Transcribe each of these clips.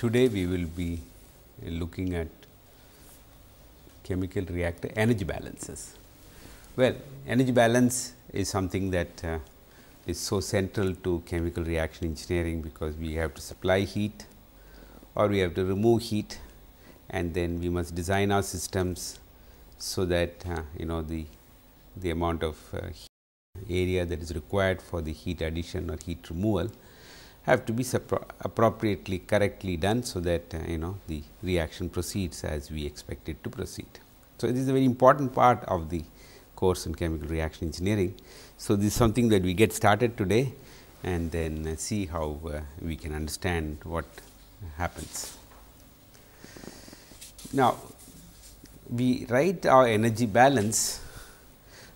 Today we will be looking at chemical reactor energy balances. Well, energy balance is something that uh, is so central to chemical reaction engineering because we have to supply heat or we have to remove heat and then we must design our systems so that uh, you know the the amount of uh, area that is required for the heat addition or heat removal have to be appropriately correctly done so that uh, you know the reaction proceeds as we expect it to proceed. So, this is a very important part of the course in chemical reaction engineering. So, this is something that we get started today and then uh, see how uh, we can understand what happens. Now, we write our energy balance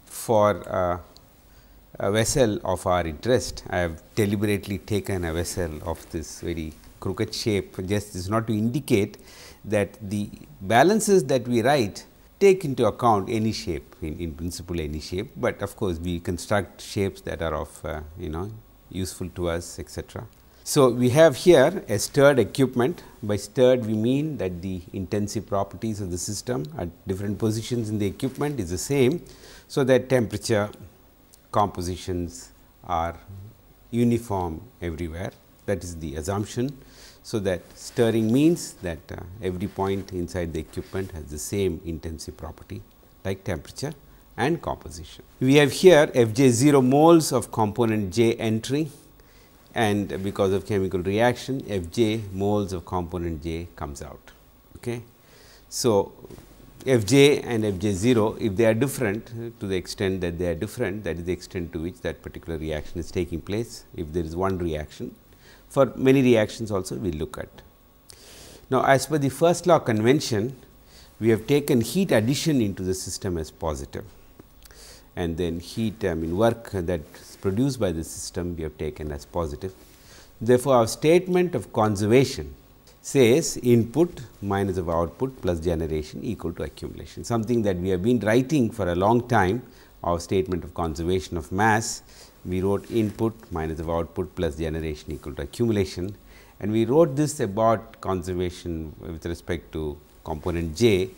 for uh, a vessel of our interest. I have deliberately taken a vessel of this very crooked shape just is not to indicate that the balances that we write take into account any shape in, in principle any shape, but of course, we construct shapes that are of uh, you know useful to us etc. So, we have here a stirred equipment by stirred we mean that the intensive properties of the system at different positions in the equipment is the same. So, that temperature, compositions are uniform everywhere that is the assumption. So, that stirring means that uh, every point inside the equipment has the same intensive property like temperature and composition. We have here Fj 0 moles of component J entering and because of chemical reaction Fj moles of component J comes out. Okay. So, Fj and Fj0 if they are different to the extent that they are different that is the extent to which that particular reaction is taking place if there is one reaction for many reactions also we look at. Now, as per the first law convention we have taken heat addition into the system as positive and then heat I mean work that is produced by the system we have taken as positive. Therefore, our statement of conservation says input minus of output plus generation equal to accumulation, something that we have been writing for a long time our statement of conservation of mass. We wrote input minus of output plus generation equal to accumulation and we wrote this about conservation with respect to component J.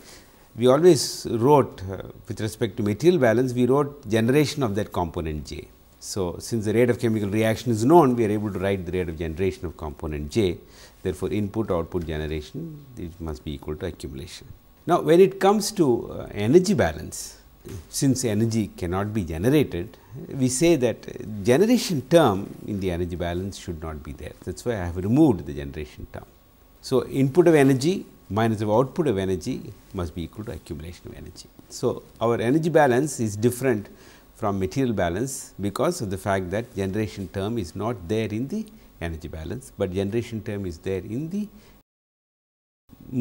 We always wrote uh, with respect to material balance, we wrote generation of that component J. So, since the rate of chemical reaction is known, we are able to write the rate of generation of component J. Therefore, input output generation it must be equal to accumulation. Now, when it comes to uh, energy balance, since energy cannot be generated, we say that generation term in the energy balance should not be there. That is why I have removed the generation term. So, input of energy minus of output of energy must be equal to accumulation of energy. So, our energy balance is different from material balance because of the fact that generation term is not there in the energy balance, but generation term is there in the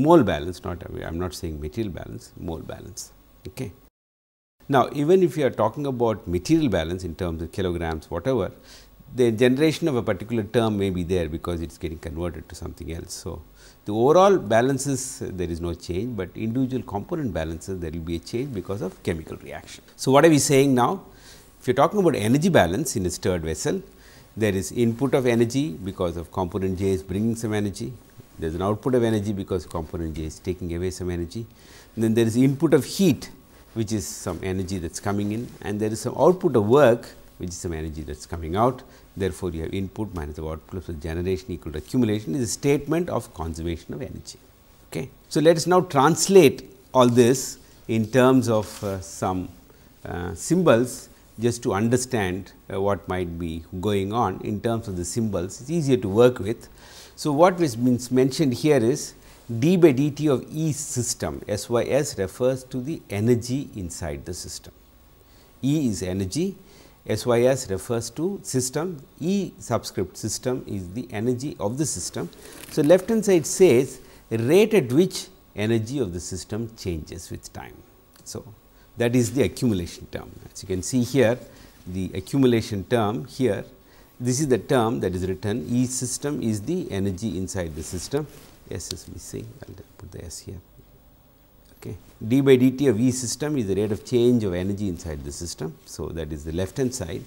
mole balance not I am not saying material balance mole balance. Okay. Now, even if you are talking about material balance in terms of kilograms whatever the generation of a particular term may be there because it is getting converted to something else. So, the overall balances there is no change, but individual component balances there will be a change because of chemical reaction. So, what are we saying now? If you are talking about energy balance in a stirred vessel, there is input of energy because of component J is bringing some energy, there is an output of energy because component J is taking away some energy, and then there is input of heat which is some energy that is coming in and there is some output of work which is some energy that is coming out. Therefore, you have input minus the output plus generation equal to accumulation is a statement of conservation of energy. Okay. So, let us now translate all this in terms of uh, some uh, symbols just to understand uh, what might be going on in terms of the symbols, it is easier to work with. So, what been mentioned here is d by dt of E system S y s refers to the energy inside the system. E is energy, S y s refers to system, E subscript system is the energy of the system. So, left hand side says rate at which energy of the system changes with time. So, that is the accumulation term. As you can see here, the accumulation term here, this is the term that is written E system is the energy inside the system, S is missing, I will put the S here. Okay. d by dt of E system is the rate of change of energy inside the system. So, that is the left hand side.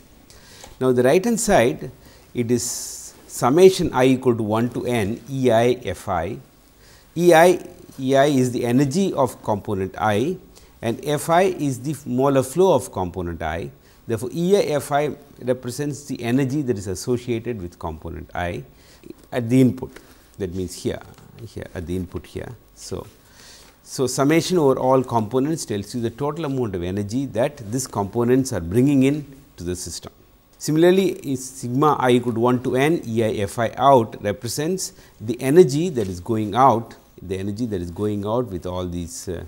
Now, the right hand side it is summation i equal to 1 to n E i f i. E i E i is the energy of component i and F i is the molar flow of component i. Therefore, Fi represents the energy that is associated with component i at the input that means here, here at the input here. So, so summation over all components tells you the total amount of energy that these components are bringing in to the system. Similarly, is sigma i equal to 1 to Fi out represents the energy that is going out, the energy that is going out with all these uh,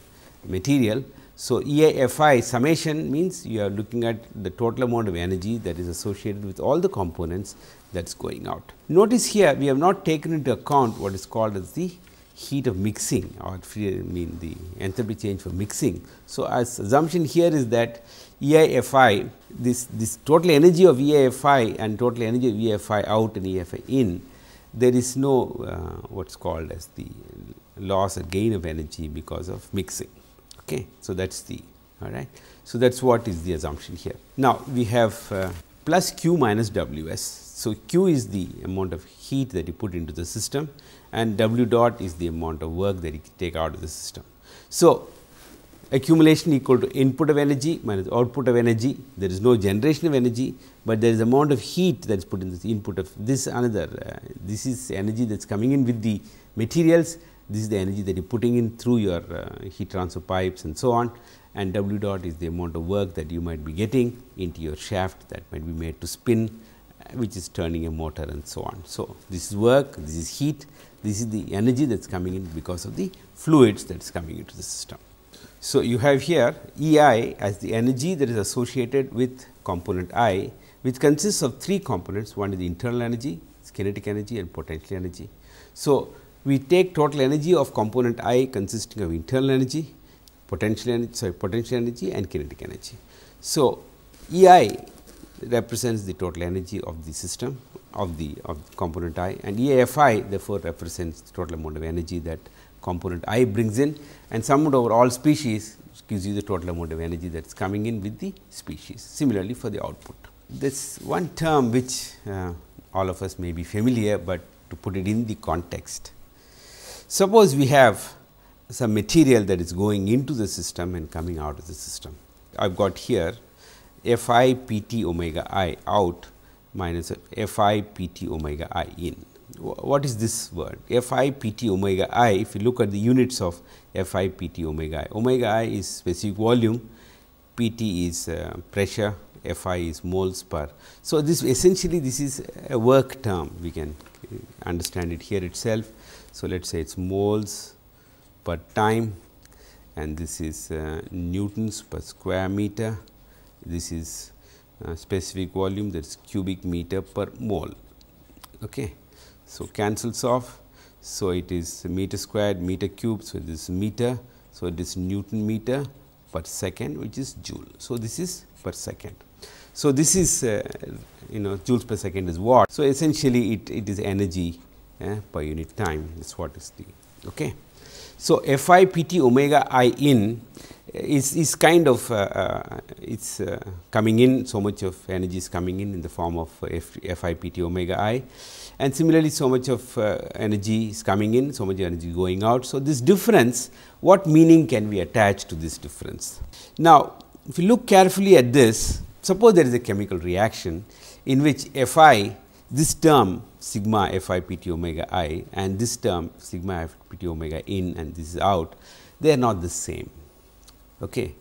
material. So, EAFI summation means you are looking at the total amount of energy that is associated with all the components that is going out. Notice here we have not taken into account what is called as the heat of mixing or mean the enthalpy change for mixing. So, as assumption here is that EIFI this, this total energy of EIFI and total energy of EIFI out and EIFI in there is no uh, what is called as the loss or gain of energy because of mixing. Okay. So, that is the all right. So, that is what is the assumption here. Now, we have uh, plus q minus W s. So, q is the amount of heat that you put into the system and W dot is the amount of work that you take out of the system. So, accumulation equal to input of energy minus output of energy. There is no generation of energy, but there is amount of heat that is put in this input of this another. Uh, this is energy that is coming in with the materials this is the energy that you are putting in through your uh, heat transfer pipes and so on and W dot is the amount of work that you might be getting into your shaft that might be made to spin uh, which is turning a motor and so on. So, this is work, this is heat, this is the energy that is coming in because of the fluids that is coming into the system. So, you have here E i as the energy that is associated with component i which consists of three components one is the internal energy, kinetic energy and potential energy. So, we take total energy of component I consisting of internal energy, potential energy, sorry, potential energy and kinetic energy. So, E i represents the total energy of the system of the of component i and E f i therefore, represents the total amount of energy that component i brings in and summed over all species gives you the total amount of energy that is coming in with the species. Similarly, for the output. This one term which uh, all of us may be familiar, but to put it in the context Suppose we have some material that is going into the system and coming out of the system. I have got here f i p t omega i out minus f i p t omega i in. What is this word? f i p t omega i, if you look at the units of f i p t omega i, omega i is specific volume, p t is uh, pressure, f i is moles per. So, this essentially this is a work term, we can uh, understand it here itself so, let us say it is moles per time and this is uh, newtons per square meter. This is uh, specific volume that is cubic meter per mole. Okay. So, cancels off. So, it is meter squared meter cube. So, this is meter. So, it is Newton meter per second which is joule. So, this is per second. So, this is uh, you know joules per second is watt. So, essentially it, it is energy eh, per unit time this is what is the okay so f i p t omega i in eh, is is kind of uh, uh it's uh, coming in so much of energy is coming in in the form of uh, f, f i p t omega i and similarly so much of energy is coming in so much energy going out so this difference what meaning can we attach to this difference now if you look carefully at this suppose there is a chemical reaction in which f i this term sigma f i p t omega i and this term sigma f p t omega in and this is out, they are not the same. Okay.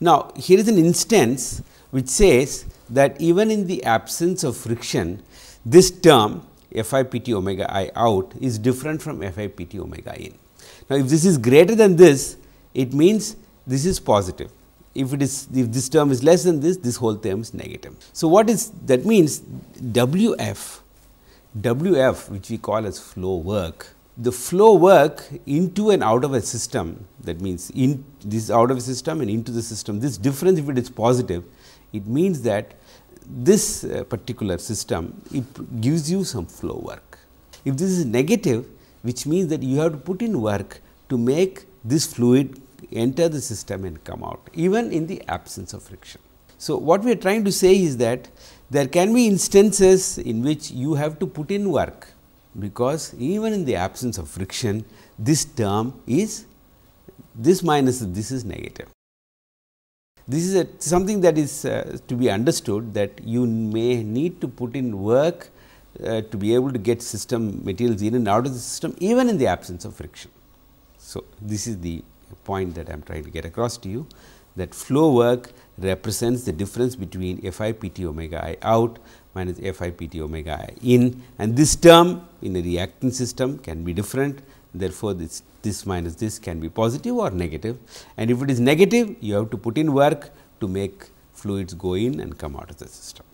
Now, here is an instance which says that even in the absence of friction, this term f i p t omega i out is different from f i p t omega in. Now, if this is greater than this, it means this is positive if it is if this term is less than this, this whole term is negative. So, what is that means Wf, which we call as flow work the flow work into and out of a system that means in this out of a system and into the system this difference if it is positive it means that this uh, particular system it gives you some flow work. If this is negative which means that you have to put in work to make this fluid enter the system and come out even in the absence of friction. So, what we are trying to say is that there can be instances in which you have to put in work because even in the absence of friction this term is this minus this is negative. This is a, something that is uh, to be understood that you may need to put in work uh, to be able to get system materials in and out of the system even in the absence of friction. So, this is the point that I am trying to get across to you that flow work represents the difference between F i p t omega i out minus F i p t omega i in and this term in a reacting system can be different therefore, this, this minus this can be positive or negative and if it is negative you have to put in work to make fluids go in and come out of the system.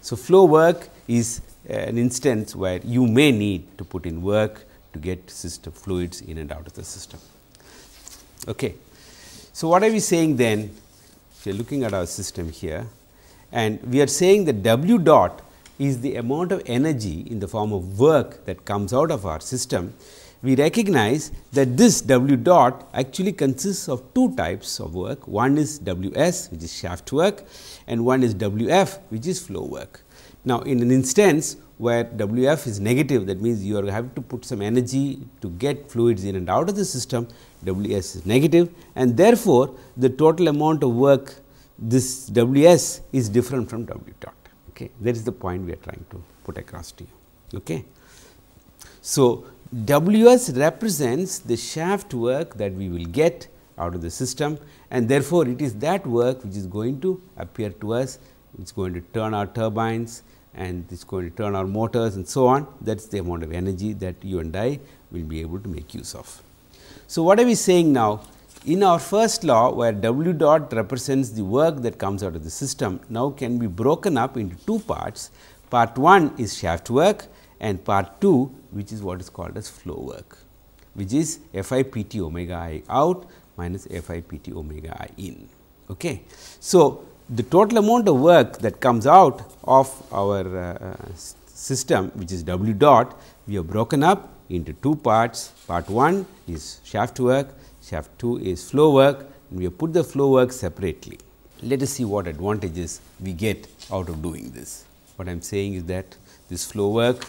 So, flow work is uh, an instance where you may need to put in work to get system fluids in and out of the system. Okay. So, what are we saying then? We are looking at our system here and we are saying that W dot is the amount of energy in the form of work that comes out of our system. We recognize that this W dot actually consists of two types of work. One is WS which is shaft work and one is WF which is flow work. Now, in an instance where WF is negative that means you are having to put some energy to get fluids in and out of the system WS is negative and therefore, the total amount of work this WS is different from W dot. Okay. That is the point we are trying to put across to you. Okay. So, WS represents the shaft work that we will get out of the system and therefore, it is that work which is going to appear to us, it is going to turn our turbines, and it's going to turn our motors and so on that is the amount of energy that you and I will be able to make use of. So, what are we saying now? In our first law where W dot represents the work that comes out of the system now can be broken up into two parts. Part 1 is shaft work and part 2 which is what is called as flow work which is F i p t omega i out minus F i p t omega i in. Okay. So, the total amount of work that comes out of our uh, system which is W dot we have broken up into two parts. Part 1 is shaft work, shaft 2 is flow work and we have put the flow work separately. Let us see what advantages we get out of doing this. What I am saying is that this flow work,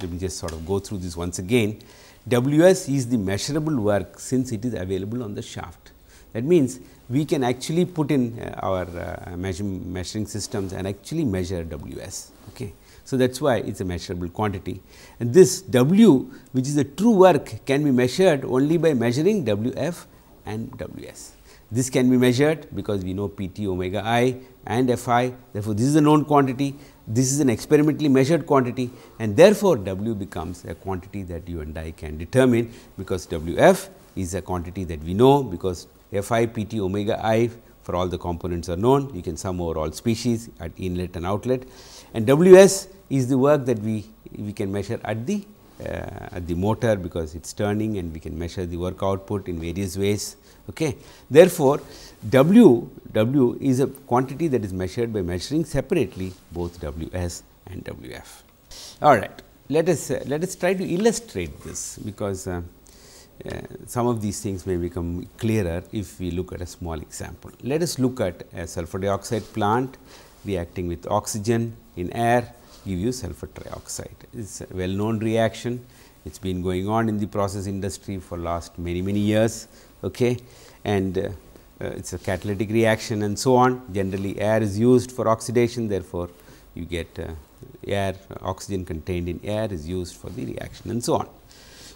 let me just sort of go through this once again. W s is the measurable work since it is available on the shaft. That means, we can actually put in uh, our uh, measure, measuring systems and actually measure WS. Okay. So, that is why it is a measurable quantity and this W which is the true work can be measured only by measuring WF and WS. This can be measured because we know PT omega i and Fi therefore, this is a known quantity, this is an experimentally measured quantity and therefore, W becomes a quantity that you and I can determine because WF is a quantity that we know because f i p t omega i for all the components are known. You can sum over all species at inlet and outlet and W s is the work that we, we can measure at the uh, at the motor because it is turning and we can measure the work output in various ways. Okay. Therefore, W W is a quantity that is measured by measuring separately both W s and W f. All right, let us uh, let us try to illustrate this because uh, some of these things may become clearer if we look at a small example. Let us look at a sulfur dioxide plant reacting with oxygen in air give you sulfur trioxide. It is a well known reaction. It has been going on in the process industry for last many many years okay. and uh, uh, it is a catalytic reaction and so on. Generally air is used for oxidation therefore, you get uh, air oxygen contained in air is used for the reaction and so on.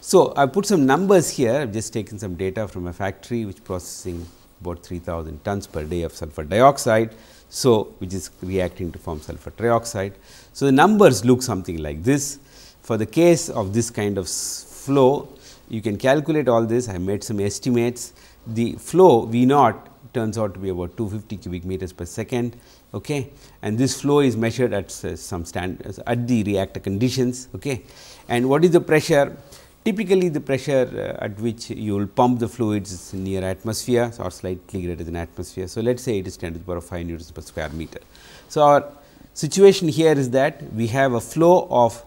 So, I have put some numbers here, I have just taken some data from a factory which processing about 3000 tons per day of sulfur dioxide. So, which is reacting to form sulfur trioxide. So, the numbers look something like this. For the case of this kind of flow, you can calculate all this. I have made some estimates. The flow V naught turns out to be about 250 cubic meters per second okay and this flow is measured at uh, some stand at the reactor conditions okay and what is the pressure Typically, the pressure uh, at which you will pump the fluids is near atmosphere or slightly greater than atmosphere. So, let us say it is 10 to the power of 5 newtons per square meter. So, our situation here is that we have a flow of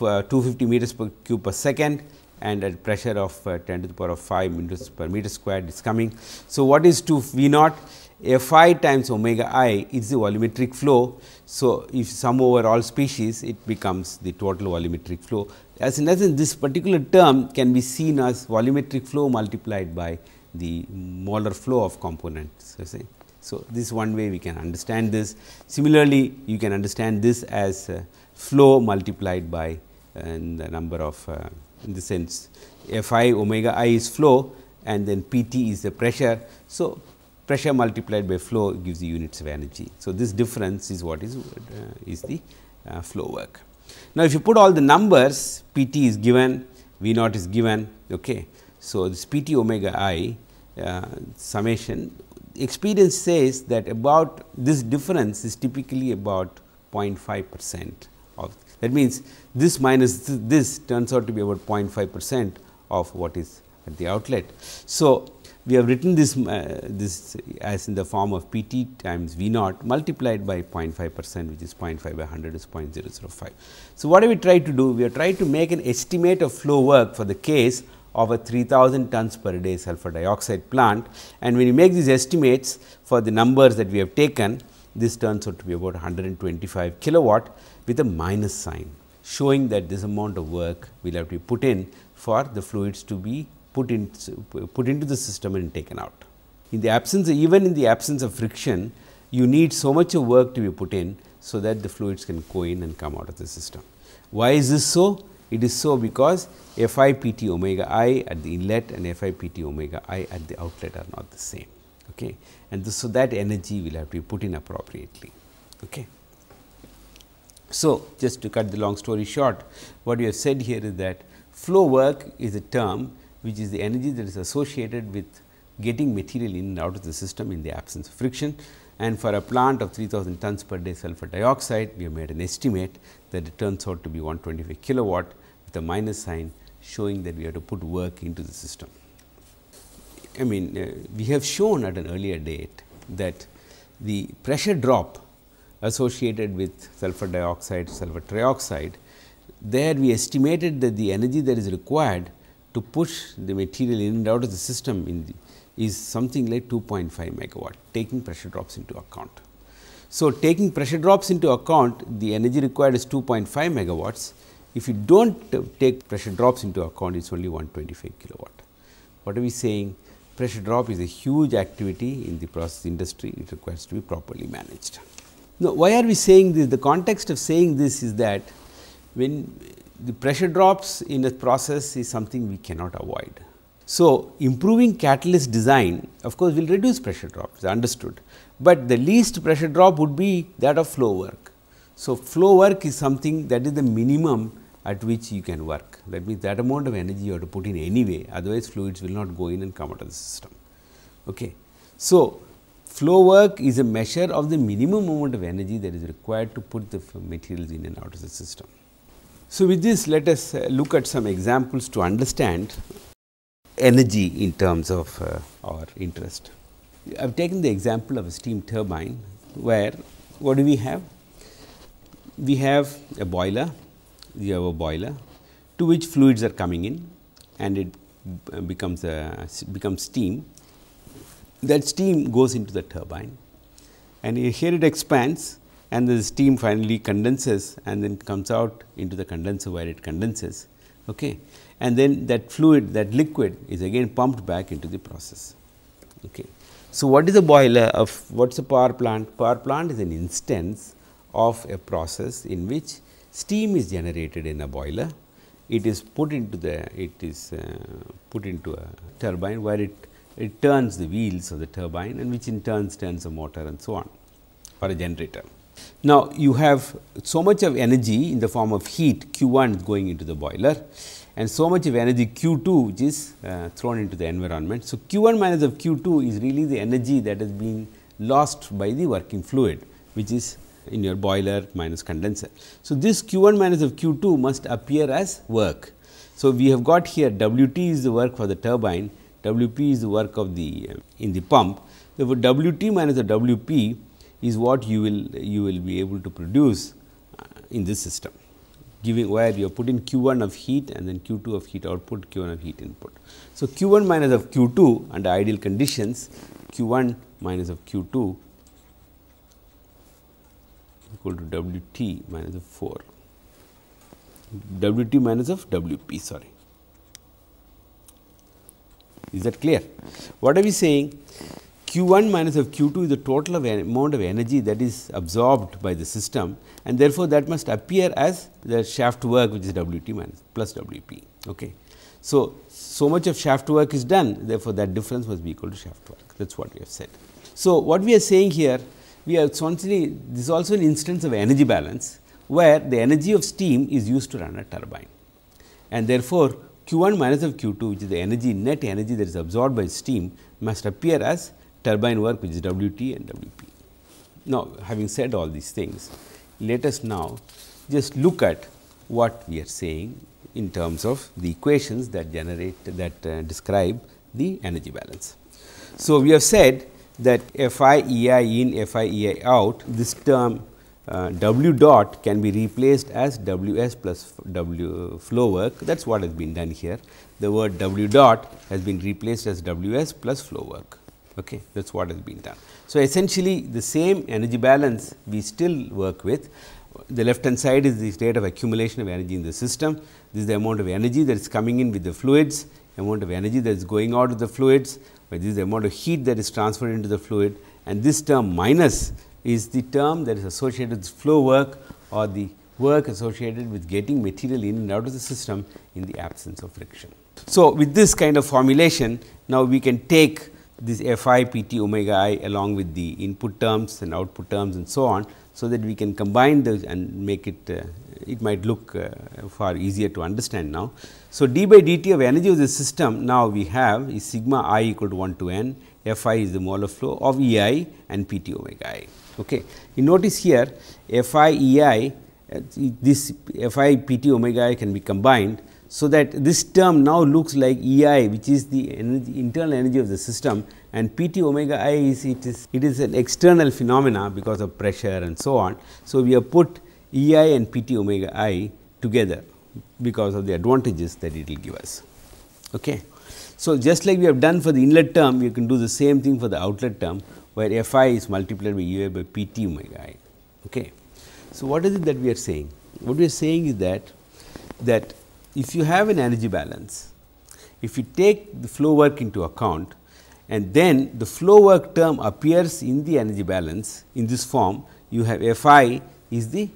uh, 250 meters per cube per second and at pressure of uh, 10 to the power of 5 newtons per meter squared is coming. So, what is 2 V naught? F i times omega i is the volumetric flow so, if sum over all species it becomes the total volumetric flow. As in essence this particular term can be seen as volumetric flow multiplied by the molar flow of components. So, say. so this one way we can understand this. Similarly, you can understand this as uh, flow multiplied by uh, the number of uh, in the sense f i omega i is flow and then p t is the pressure. So, pressure multiplied by flow gives you units of energy. So, this difference is what is, uh, is the uh, flow work. Now, if you put all the numbers P t is given, V naught is given. Okay. So, this P t omega i uh, summation experience says that about this difference is typically about 0.5 percent of that means, this minus th this turns out to be about 0.5 percent of what is at the outlet. So, we have written this, uh, this as in the form of P t times V naught multiplied by 0.5 percent which is 0.5 by 100 is 0.005. So, what do we tried to do? We are trying to make an estimate of flow work for the case of a 3000 tons per day sulfur dioxide plant and when you make these estimates for the numbers that we have taken this turns out to be about 125 kilowatt with a minus sign showing that this amount of work will have to be put in for the fluids to be put, in, put into the system and taken out. In the absence, even in the absence of friction, you need so much of work to be put in, so that the fluids can go in and come out of the system. Why is this so? It is so because FIPT omega i at the inlet and FIPT omega i at the outlet are not the same. Okay? And this, so that energy will have to be put in appropriately. Okay? So, just to cut the long story short, what we have said here is that flow work is a term which is the energy that is associated with getting material in and out of the system in the absence of friction. And for a plant of 3000 tons per day sulfur dioxide, we have made an estimate that it turns out to be 125 kilowatt with a minus sign showing that we have to put work into the system. I mean, uh, we have shown at an earlier date that the pressure drop associated with sulfur dioxide, sulfur trioxide, there we estimated that the energy that is required to push the material in and out of the system the, is something like 2.5 megawatt taking pressure drops into account. So, taking pressure drops into account the energy required is 2.5 megawatts. If you do not take pressure drops into account it is only 125 kilowatt. What are we saying? Pressure drop is a huge activity in the process industry it requires to be properly managed. Now, why are we saying this? The context of saying this is that when the pressure drops in the process is something we cannot avoid. So, improving catalyst design of course, will reduce pressure drops understood, but the least pressure drop would be that of flow work. So, flow work is something that is the minimum at which you can work that means that amount of energy you have to put in anyway otherwise fluids will not go in and come out of the system. Okay. So, flow work is a measure of the minimum amount of energy that is required to put the materials in and out of the system. So, with this let us uh, look at some examples to understand energy in terms of uh, our interest. I have taken the example of a steam turbine where what do we have? We have a boiler, we have a boiler to which fluids are coming in and it uh, becomes a uh, becomes steam. That steam goes into the turbine and here it expands and the steam finally condenses and then comes out into the condenser where it condenses. Okay. And then that fluid, that liquid is again pumped back into the process. Okay. So, what is a boiler of what is a power plant? Power plant is an instance of a process in which steam is generated in a boiler. It is put into the it is uh, put into a turbine where it it turns the wheels of the turbine and which in turn turns a motor and so on or a generator. Now, you have so much of energy in the form of heat Q1 going into the boiler and so much of energy Q2 which is uh, thrown into the environment. So, Q1 minus of Q2 is really the energy that is being lost by the working fluid which is in your boiler minus condenser. So, this Q1 minus of Q2 must appear as work. So, we have got here Wt is the work for the turbine, Wp is the work of the uh, in the pump. Therefore, Wt minus the Wp is what you will you will be able to produce uh, in this system giving where you have put in q 1 of heat and then q 2 of heat output q 1 of heat input. So, q 1 minus of q 2 under ideal conditions q 1 minus of q 2 equal to W t minus of 4 W t minus of W p sorry. Is that clear? What are we saying? Q1 minus of Q2 is the total of amount of energy that is absorbed by the system and therefore, that must appear as the shaft work which is Wt minus plus Wp. Okay. So, so much of shaft work is done therefore, that difference must be equal to shaft work that is what we have said. So, what we are saying here we are essentially this is also an instance of energy balance where the energy of steam is used to run a turbine and therefore, Q1 minus of Q2 which is the energy net energy that is absorbed by steam must appear as turbine work which is Wt and Wp. Now, having said all these things, let us now just look at what we are saying in terms of the equations that generate that uh, describe the energy balance. So, we have said that F i E i in F i E i out this term uh, W dot can be replaced as W s plus W flow work that is what has been done here. The word W dot has been replaced as W s plus flow work. Okay, that is what has been done. So, essentially the same energy balance we still work with. The left hand side is the rate of accumulation of energy in the system. This is the amount of energy that is coming in with the fluids, amount of energy that is going out of the fluids, but this is the amount of heat that is transferred into the fluid and this term minus is the term that is associated with flow work or the work associated with getting material in and out of the system in the absence of friction. So, with this kind of formulation, now we can take this f i p t omega i along with the input terms and output terms and so on. So, that we can combine those and make it, uh, it might look uh, far easier to understand now. So, d by dt of energy of the system now we have is sigma i equal to 1 to n, f i is the molar flow of E i and p t omega i. Okay. You notice here f i E i uh, this f i p t omega i can be combined so, that this term now looks like E i which is the energy, internal energy of the system and P t omega i is it is it is an external phenomena because of pressure and so on. So, we have put E i and P t omega i together because of the advantages that it will give us. Okay. So, just like we have done for the inlet term, you can do the same thing for the outlet term where f i is multiplied by u i by p t omega i. Okay. So, what is it that we are saying? What we are saying is that that if you have an energy balance, if you take the flow work into account and then the flow work term appears in the energy balance in this form, you have F i is the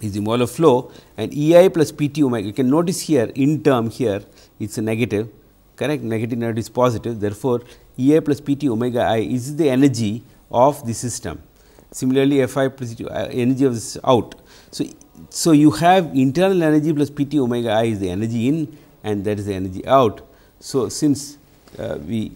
is the molar flow and E i plus P t omega. You can notice here in term here it is a negative correct negative net is positive therefore, E i plus P t omega i is the energy of the system. Similarly, Fi plus uh, energy is out. So, so you have internal energy plus Pt omega i is the energy in and that is the energy out. So, since uh, we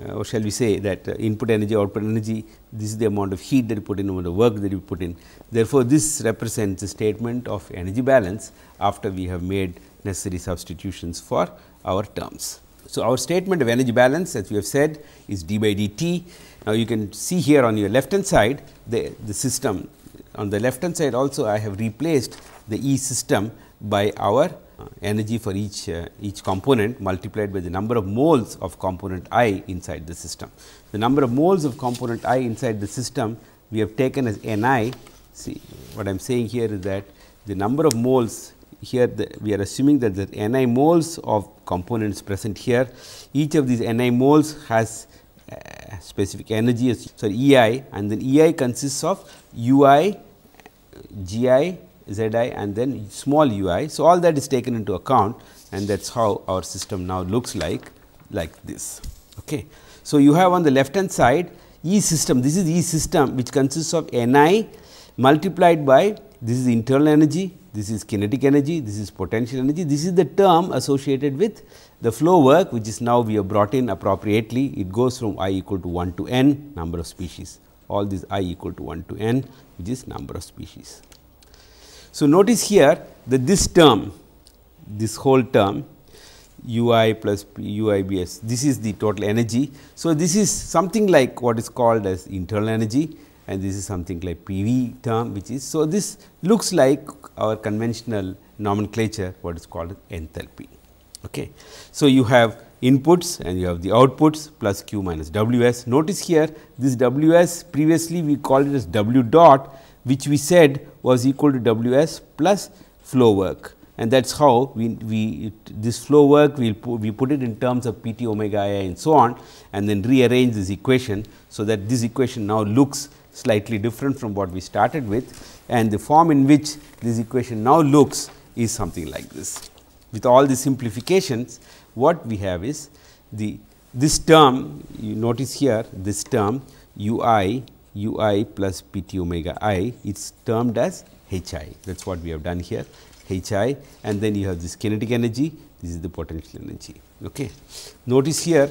uh, or shall we say that uh, input energy, output energy, this is the amount of heat that you put in, amount of work that you put in. Therefore, this represents the statement of energy balance after we have made necessary substitutions for our terms. So, our statement of energy balance as we have said is d by dt now, you can see here on your left hand side the, the system on the left hand side also I have replaced the E system by our uh, energy for each, uh, each component multiplied by the number of moles of component I inside the system. The number of moles of component I inside the system we have taken as N i. See what I am saying here is that the number of moles here the, we are assuming that the N i moles of components present here, each of these N i moles has uh, specific energy is sorry E i and then E i consists of u i, g i, z i and then small u i. So, all that is taken into account and that is how our system now looks like like this. Okay. So, you have on the left hand side E system this is E system which consists of n i multiplied by this is internal energy, this is kinetic energy, this is potential energy, this is the term associated with the flow work which is now we have brought in appropriately it goes from i equal to 1 to n number of species all these i equal to 1 to n which is number of species. So, notice here that this term this whole term u i plus bs. this is the total energy. So, this is something like what is called as internal energy and this is something like P v term which is. So, this looks like our conventional nomenclature what is called enthalpy. Okay. So, you have inputs and you have the outputs plus q minus ws. Notice here this ws previously we called it as w dot which we said was equal to ws plus flow work and that is how we, we it, this flow work we we we put it in terms of p t omega i and so on and then rearrange this equation. So, that this equation now looks slightly different from what we started with and the form in which this equation now looks is something like this with all the simplifications, what we have is the this term you notice here this term u i u i plus p t omega i it is termed as h i that is what we have done here h i and then you have this kinetic energy this is the potential energy. Okay. Notice here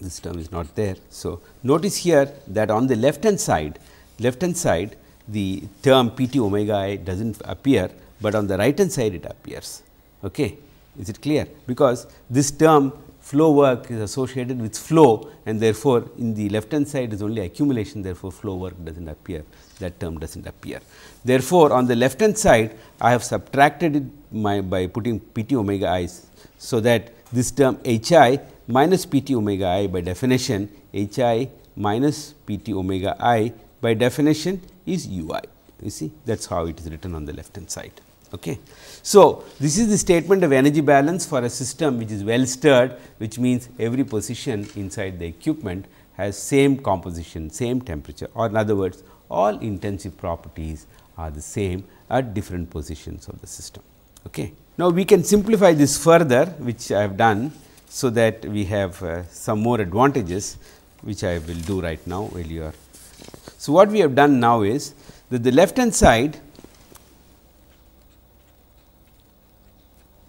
this term is not there. So, notice here that on the left hand side left hand side the term p t omega i does not appear, but on the right hand side it appears. Okay. Is it clear? Because this term flow work is associated with flow and therefore, in the left hand side is only accumulation therefore, flow work does not appear that term does not appear. Therefore, on the left hand side I have subtracted it my, by putting p t omega i. So, that this term h i minus p t omega i by definition h i minus p t omega i by definition is u i you see that is how it is written on the left hand side. Okay. So, this is the statement of energy balance for a system which is well stirred which means every position inside the equipment has same composition, same temperature or in other words all intensive properties are the same at different positions of the system. Okay. Now, we can simplify this further which I have done. So, that we have uh, some more advantages which I will do right now while you are. So, what we have done now is that the left hand side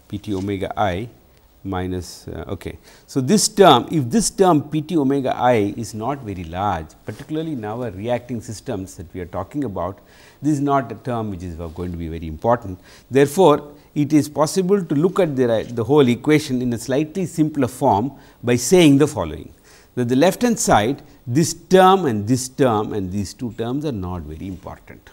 p t omega i minus uh, okay. So, this term if this term p t omega i is not very large particularly in our reacting systems that we are talking about this is not a term which is going to be very important. Therefore, it is possible to look at the, the whole equation in a slightly simpler form by saying the following that the left hand side this term and this term and these two terms are not very important.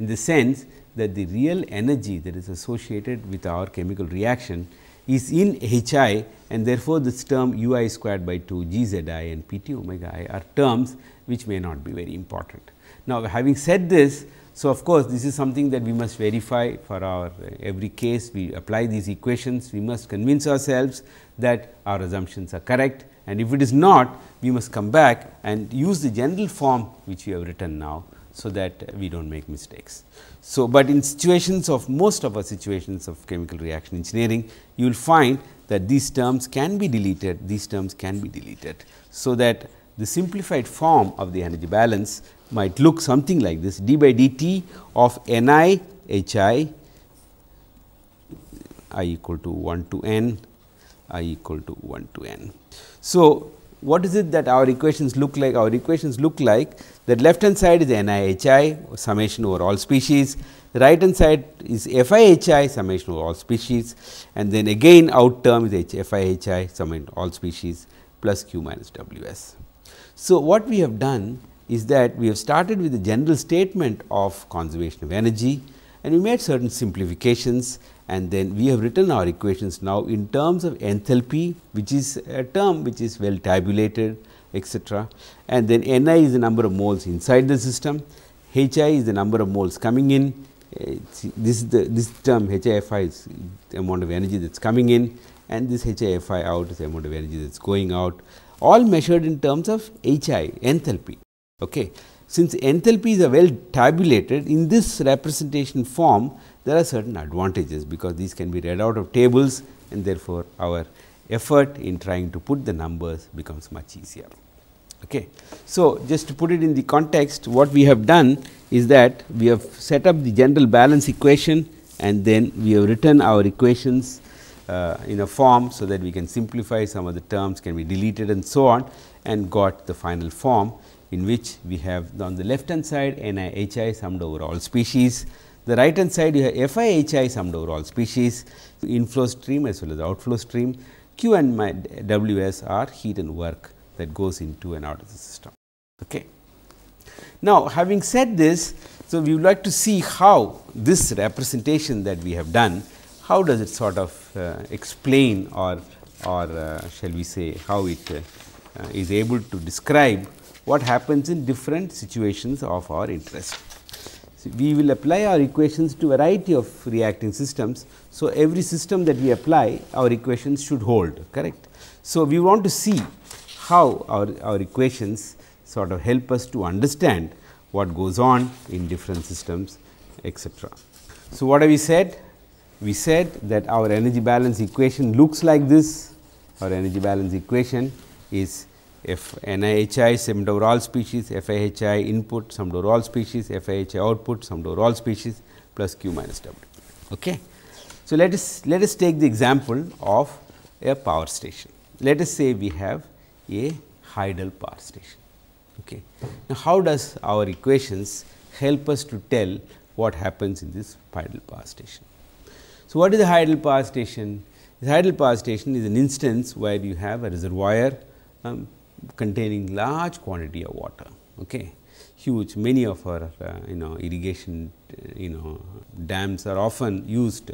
In the sense that the real energy that is associated with our chemical reaction is in HI and therefore, this term u i squared by 2 g z i and p t omega i are terms which may not be very important. Now, having said this, so of course, this is something that we must verify for our uh, every case we apply these equations, we must convince ourselves that our assumptions are correct and if it is not, we must come back and use the general form which we have written now so that we do not make mistakes. So, but in situations of most of our situations of chemical reaction engineering, you will find that these terms can be deleted, these terms can be deleted. So, that the simplified form of the energy balance might look something like this d by dt of n i h i i equal to 1 to n i equal to 1 to n. So, what is it that our equations look like? Our equations look like that left hand side is NIHI summation over all species, the right hand side is FIHI summation over all species and then again out term is FIHI summation all species plus Q minus WS. So, what we have done is that we have started with the general statement of conservation of energy and we made certain simplifications and then we have written our equations now in terms of enthalpy which is a term which is well tabulated etc. and then N i is the number of moles inside the system, H i is the number of moles coming in, uh, this the, this term H i f i is the amount of energy that is coming in and this H i f i out is the amount of energy that is going out all measured in terms of H i enthalpy. Okay. Since enthalpy is a well tabulated in this representation form there are certain advantages because these can be read out of tables and therefore, our effort in trying to put the numbers becomes much easier. Okay. So, just to put it in the context what we have done is that we have set up the general balance equation and then we have written our equations uh, in a form. So, that we can simplify some of the terms can be deleted and so on and got the final form in which we have on the left hand side n i h i summed over all species the right hand side you have FIHI summed over all species, inflow stream as well as outflow stream, Q and my WS are heat and work that goes into and out of the system. Okay. Now, having said this, so we would like to see how this representation that we have done, how does it sort of uh, explain or, or uh, shall we say how it uh, is able to describe what happens in different situations of our interest we will apply our equations to variety of reacting systems. So, every system that we apply our equations should hold correct. So, we want to see how our, our equations sort of help us to understand what goes on in different systems etc. So, what have we said? We said that our energy balance equation looks like this, our energy balance equation is F NIHI, summed over all species, FIHI input, some over all species, FIHI output, some over all species plus Q minus W. Okay. So, let us let us take the example of a power station. Let us say we have a Heidel power station. Okay. Now, how does our equations help us to tell what happens in this Heidel power station? So, what is a Heidel power station? The Heidel power station is an instance where you have a reservoir um, containing large quantity of water. Okay. Huge many of our uh, you know irrigation uh, you know dams are often used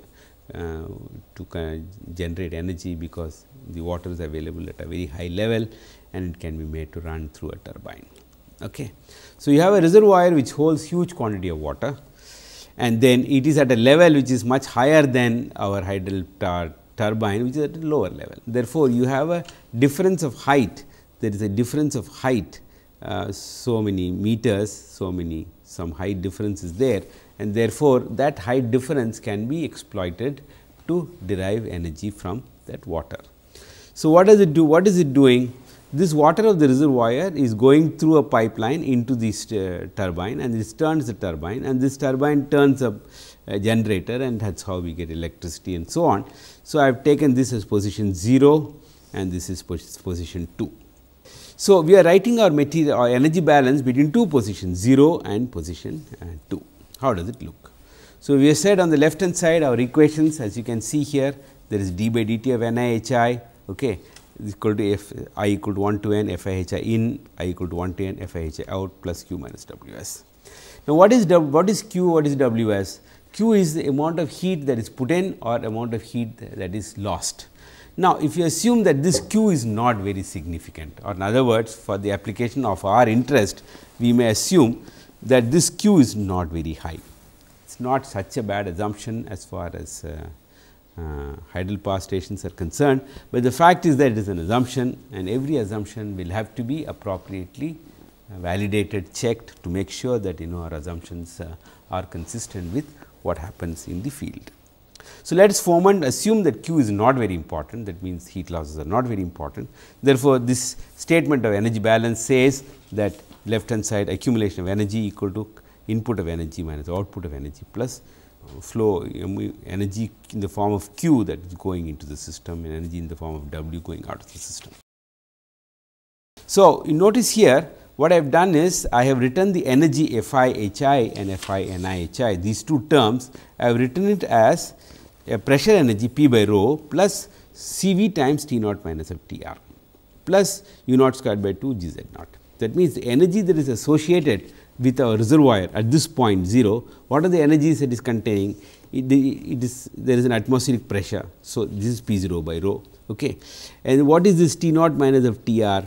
uh, to generate energy because the water is available at a very high level and it can be made to run through a turbine. Okay. So, you have a reservoir which holds huge quantity of water and then it is at a level which is much higher than our hydel turbine which is at a lower level. Therefore, you have a difference of height there is a difference of height uh, so many meters, so many some height difference is there and therefore, that height difference can be exploited to derive energy from that water. So, what does it do? What is it doing? This water of the reservoir is going through a pipeline into this uh, turbine and this turns the turbine and this turbine turns up a generator and that is how we get electricity and so on. So, I have taken this as position 0 and this is position 2. So, we are writing our material or energy balance between two positions 0 and position uh, 2. How does it look? So, we have said on the left hand side our equations as you can see here there is d by dt of n i h i okay, equal to f i equal to 1 to n f i h i in i equal to 1 to n f i h i out plus q minus w s. Now, what is w, what is q what is w s? Q is the amount of heat that is put in or amount of heat that is lost. Now, if you assume that this q is not very significant or in other words for the application of our interest, we may assume that this q is not very high. It is not such a bad assumption as far as uh, uh, power stations are concerned, but the fact is that it is an assumption and every assumption will have to be appropriately uh, validated, checked to make sure that you know our assumptions uh, are consistent with what happens in the field. So, let us form and assume that Q is not very important that means heat losses are not very important. Therefore, this statement of energy balance says that left hand side accumulation of energy equal to input of energy minus output of energy plus uh, flow um, energy in the form of Q that is going into the system and energy in the form of W going out of the system. So, you notice here what I have done is I have written the energy F i h i and F i n i h i these two terms I have written it as a pressure energy P by rho plus C v times T naught minus of T r plus u naught squared by 2 G z naught. That means, the energy that is associated with our reservoir at this point 0, what are the energies it is containing? It, it is there is an atmospheric pressure. So, this is P 0 by rho. Okay. And what is this T naught minus of T r?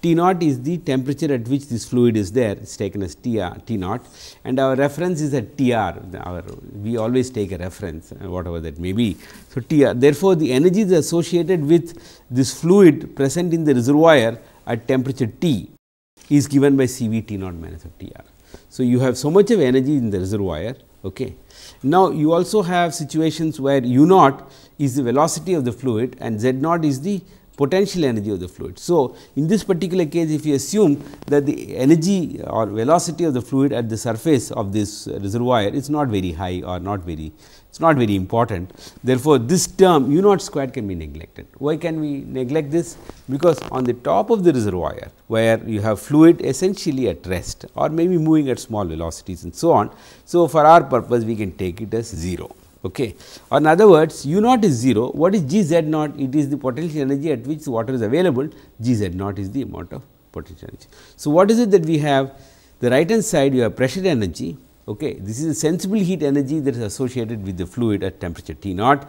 T naught is the temperature at which this fluid is there, it is taken as uh, T, naught and our reference is at T r, our, we always take a reference uh, whatever that may be. So, T r therefore, the energy is associated with this fluid present in the reservoir at temperature T is given by C v T naught minus T r. So, you have so much of energy in the reservoir. Okay. Now, you also have situations where u naught is the velocity of the fluid and z naught is the potential energy of the fluid. So, in this particular case if you assume that the energy or velocity of the fluid at the surface of this reservoir is not very high or not very it is not very important. Therefore, this term u naught squared can be neglected. Why can we neglect this? Because on the top of the reservoir where you have fluid essentially at rest or maybe moving at small velocities and so on. So, for our purpose we can take it as 0. Okay. Or in other words, u naught is 0. What is g z naught? It is the potential energy at which water is available, g z naught is the amount of potential energy. So, what is it that we have? The right hand side you have pressure energy. Okay. This is a sensible heat energy that is associated with the fluid at temperature T naught.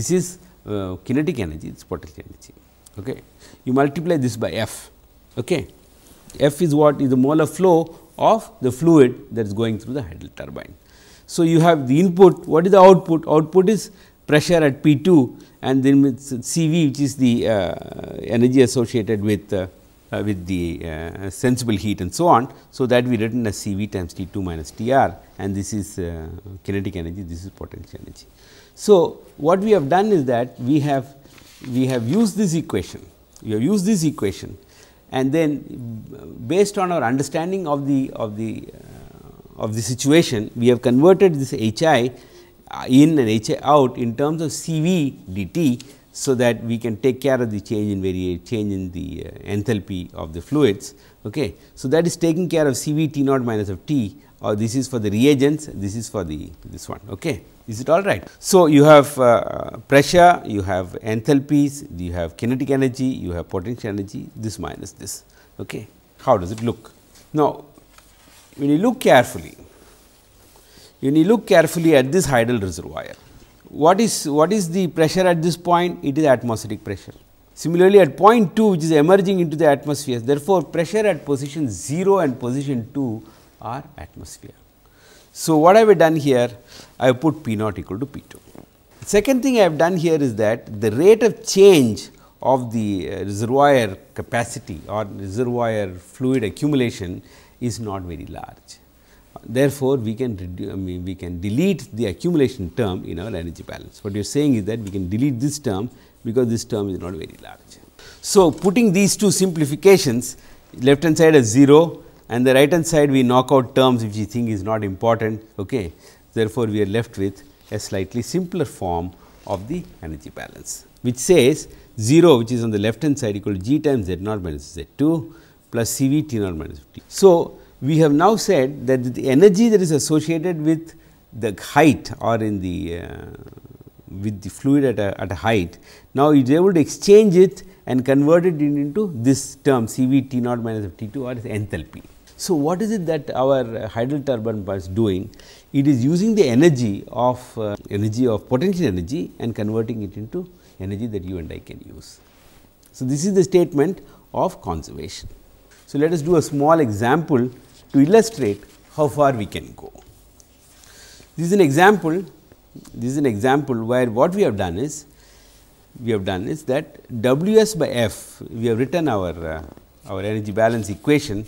This is uh, kinetic energy, it is potential energy. Okay. You multiply this by F. Okay. F is what is the molar flow of the fluid that is going through the hydro turbine. So, you have the input, what is the output? Output is pressure at P2 and then with CV which is the uh, energy associated with, uh, uh, with the uh, sensible heat and so on. So, that we written as CV times T2 minus TR and this is uh, kinetic energy, this is potential energy. So, what we have done is that we have, we have used this equation, we have used this equation and then based on our understanding of the, of the uh, of the situation, we have converted this HI in and HI out in terms of CV dt, so that we can take care of the change in change in the uh, enthalpy of the fluids. Okay. So, that is taking care of CV T naught minus of T or this is for the reagents, this is for the this one. Okay. Is it all right? So, you have uh, pressure, you have enthalpies, you have kinetic energy, you have potential energy, this minus this. Okay. How does it look? Now, when you look carefully, when you look carefully at this Heidel reservoir, what is, what is the pressure at this point? It is atmospheric pressure. Similarly, at point 2 which is emerging into the atmosphere, therefore, pressure at position 0 and position 2 are atmosphere. So, what I have done here? I have put P naught equal to P 2. Second thing I have done here is that the rate of change of the uh, reservoir capacity or reservoir fluid accumulation is not very large. Therefore, we can reduce, I mean, we can delete the accumulation term in our energy balance. What you are saying is that we can delete this term because this term is not very large. So, putting these two simplifications left hand side is 0 and the right hand side we knock out terms which we think is not important. Okay. Therefore, we are left with a slightly simpler form of the energy balance which says 0 which is on the left hand side equal to g times z naught minus z 2 plus CV T naught minus T. So, we have now said that the energy that is associated with the height or in the uh, with the fluid at a, at a height. Now, it is able to exchange it and convert it in, into this term CV T naught minus T2 or enthalpy. So, what is it that our hydro turbine is doing? It is using the energy of uh, energy of potential energy and converting it into energy that you and I can use. So, this is the statement of conservation. So, let us do a small example to illustrate how far we can go. This is an example, this is an example where what we have done is, we have done is that W s by F, we have written our, uh, our energy balance equation,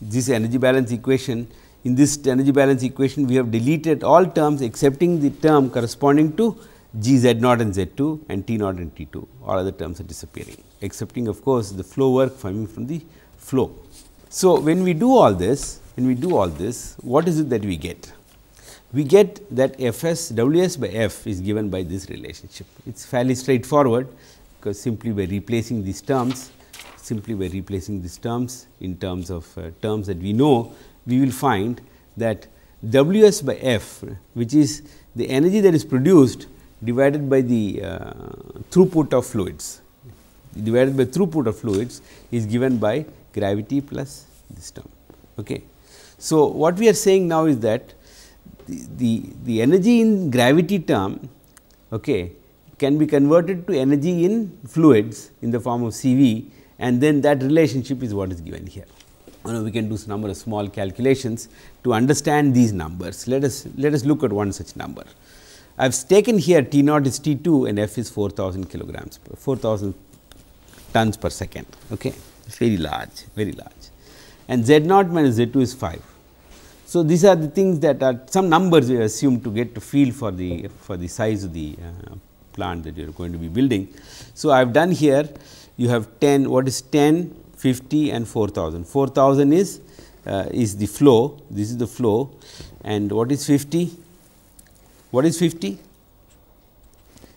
this energy balance equation, in this energy balance equation we have deleted all terms excepting the term corresponding to g z naught and z 2 and t naught and t 2 all other terms are disappearing excepting of course, the flow work coming from the flow. So, when we do all this, when we do all this, what is it that we get? We get that Fs Ws by F is given by this relationship. It is fairly straightforward because simply by replacing these terms, simply by replacing these terms in terms of uh, terms that we know, we will find that Ws by F, which is the energy that is produced divided by the uh, throughput of fluids, divided by throughput of fluids is given by gravity plus this term. Okay. So, what we are saying now is that the, the, the energy in gravity term okay, can be converted to energy in fluids in the form of CV and then that relationship is what is given here. we can do some number of small calculations to understand these numbers. Let us let us look at one such number. I have taken here T naught is T 2 and F is 4000 kilograms, 4000 tons per second. Okay very large, very large and z naught minus z 2 is 5. So, these are the things that are some numbers we assume to get to feel for the for the size of the uh, plant that you are going to be building. So, I have done here you have 10 what is 10, 50 and 4000. 4000 is uh, is the flow this is the flow and what is 50? What is 50?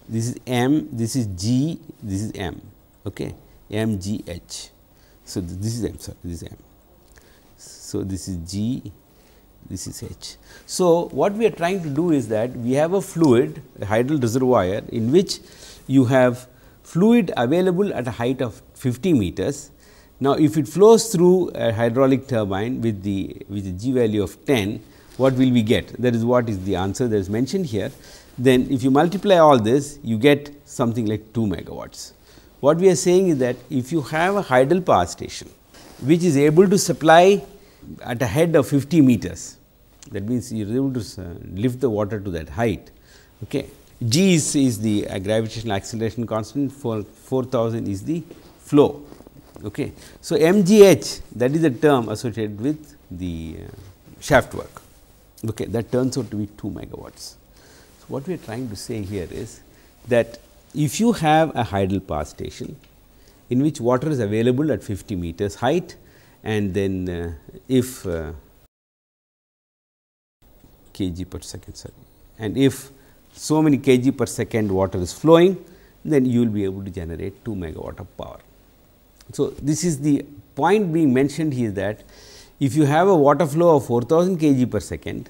This is m, this is g, this is m, okay, m g h. So, this is m sorry this is m. So, this is g this is H. So, what we are trying to do is that we have a fluid a hydral reservoir in which you have fluid available at a height of 50 meters. Now, if it flows through a hydraulic turbine with the with the G value of 10, what will we get? That is what is the answer that is mentioned here. Then if you multiply all this, you get something like 2 megawatts. What we are saying is that if you have a hydel power station which is able to supply at a head of 50 meters, that means you are able to uh, lift the water to that height. Okay. G is, is the uh, gravitational acceleration constant for 4000 is the flow. Okay. So, MGH that is the term associated with the uh, shaft work. Okay. That turns out to be 2 megawatts. So, what we are trying to say here is that if you have a hydel power station in which water is available at 50 meters height and then uh, if uh, kg per second sorry and if so many kg per second water is flowing then you will be able to generate 2 megawatt of power. So, this is the point being mentioned here that if you have a water flow of 4000 kg per second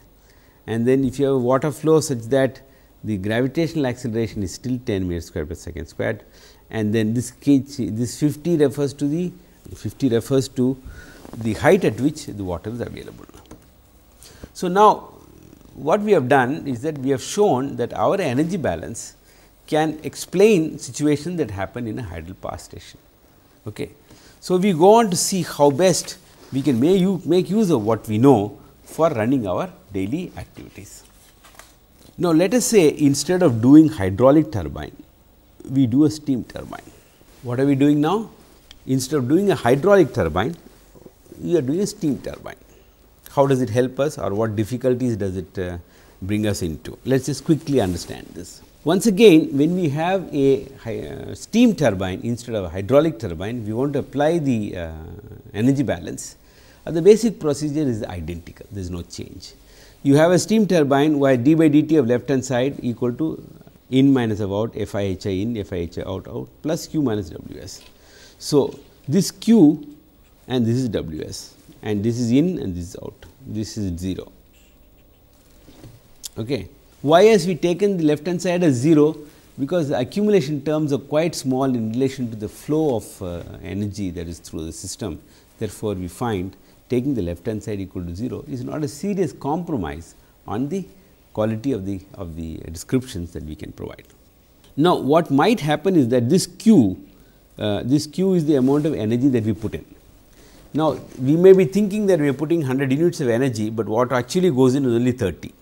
and then if you have a water flow such that the gravitational acceleration is still 10 meters square per second squared and then this this 50 refers to the 50 refers to the height at which the water is available. So, now what we have done is that we have shown that our energy balance can explain situations that happen in a hydro power station. Okay. So, we go on to see how best we can make use of what we know for running our daily activities. Now, let us say instead of doing hydraulic turbine, we do a steam turbine. What are we doing now? Instead of doing a hydraulic turbine, we are doing a steam turbine. How does it help us or what difficulties does it uh, bring us into? Let us just quickly understand this. Once again, when we have a uh, steam turbine instead of a hydraulic turbine, we want to apply the uh, energy balance. the basic procedure is identical, there is no change you have a steam turbine where d by dt of left hand side equal to in minus about f i h i in f i h i out out plus q minus w s. So, this q and this is w s and this is in and this is out this is 0. Okay. Why has we taken the left hand side as 0 because the accumulation terms are quite small in relation to the flow of uh, energy that is through the system. Therefore, we find taking the left hand side equal to 0 is not a serious compromise on the quality of the, of the descriptions that we can provide. Now, what might happen is that this Q, uh, this Q is the amount of energy that we put in. Now, we may be thinking that we are putting 100 units of energy, but what actually goes in is only 30.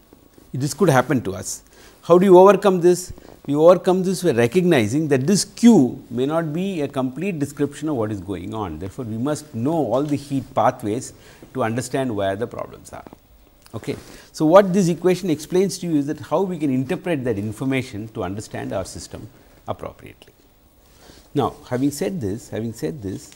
This could happen to us. How do you overcome this? we overcome this by recognizing that this Q may not be a complete description of what is going on. Therefore, we must know all the heat pathways to understand where the problems are. Okay. So, what this equation explains to you is that how we can interpret that information to understand our system appropriately. Now, having said this, having said this,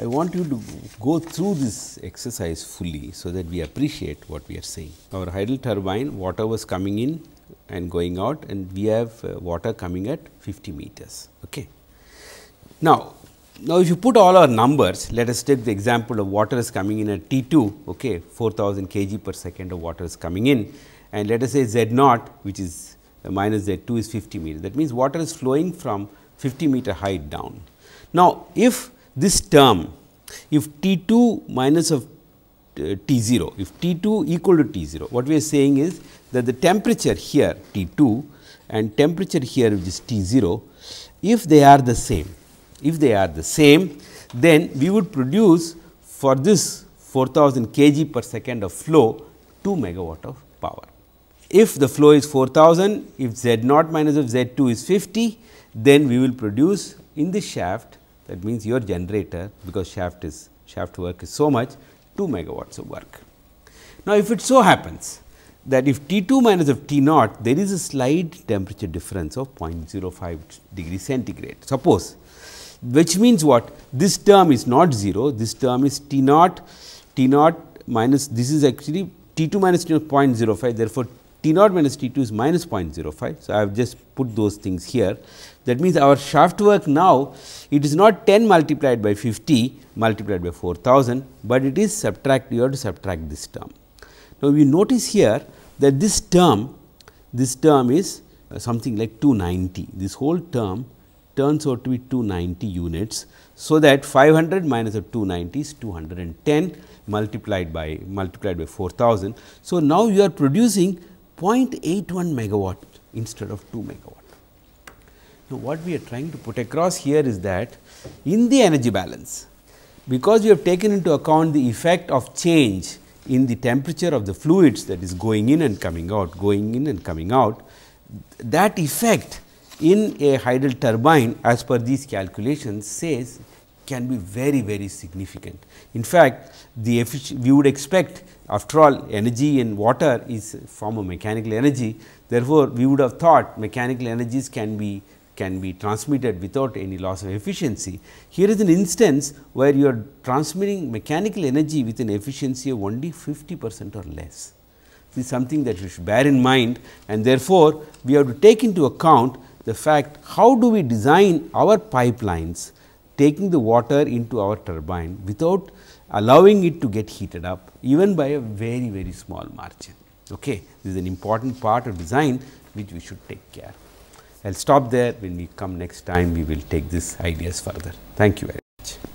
I want you to go through this exercise fully so that we appreciate what we are saying. Our hydro turbine, water was coming in and going out and we have uh, water coming at 50 meters. Okay. Now, now if you put all our numbers, let us take the example of water is coming in at T2, okay, 4000 kg per second of water is coming in and let us say Z naught which is uh, minus Z2 is 50 meters. That means, water is flowing from 50 meter height down. Now, if this term, if T2 minus of uh, T0, if T2 equal to T0, what we are saying is that the temperature here T2 and temperature here which is T0, if they are the same, if they are the same, then we would produce for this 4000 kg per second of flow 2 megawatt of power. If the flow is 4000, if Z naught minus of Z 2 is 50, then we will produce in the shaft that means your generator because shaft is shaft work is so much 2 megawatts of work. Now, if it so happens that if T2 minus of T0, there is a slight temperature difference of 0.05 degree centigrade, suppose, which means what? This term is not 0, this term is T0, T0 minus, this is actually T2 minus T0 0.05, therefore, T0 minus T2 is minus 0.05. So, I have just put those things here. That means, our shaft work now, it is not 10 multiplied by 50 multiplied by 4000, but it is subtract, you have to subtract this term. Now, we notice here that this term, this term is uh, something like 290, this whole term turns out to be 290 units. So, that 500 minus of 290 is 210 multiplied by multiplied by 4000. So, now you are producing 0.81 megawatt instead of 2 megawatt. Now, what we are trying to put across here is that in the energy balance, because we have taken into account the effect of change in the temperature of the fluids that is going in and coming out, going in and coming out, that effect in a hydel turbine as per these calculations says can be very, very significant. In fact, the we would expect after all energy in water is form of mechanical energy. Therefore, we would have thought mechanical energies can be can be transmitted without any loss of efficiency. Here is an instance where you are transmitting mechanical energy with an efficiency of only 50 percent or less. This is something that you should bear in mind and therefore, we have to take into account the fact how do we design our pipelines taking the water into our turbine without allowing it to get heated up even by a very very small margin. Okay. This is an important part of design which we should take care I will stop there. When we come next time, we will take these ideas further. Thank you very much.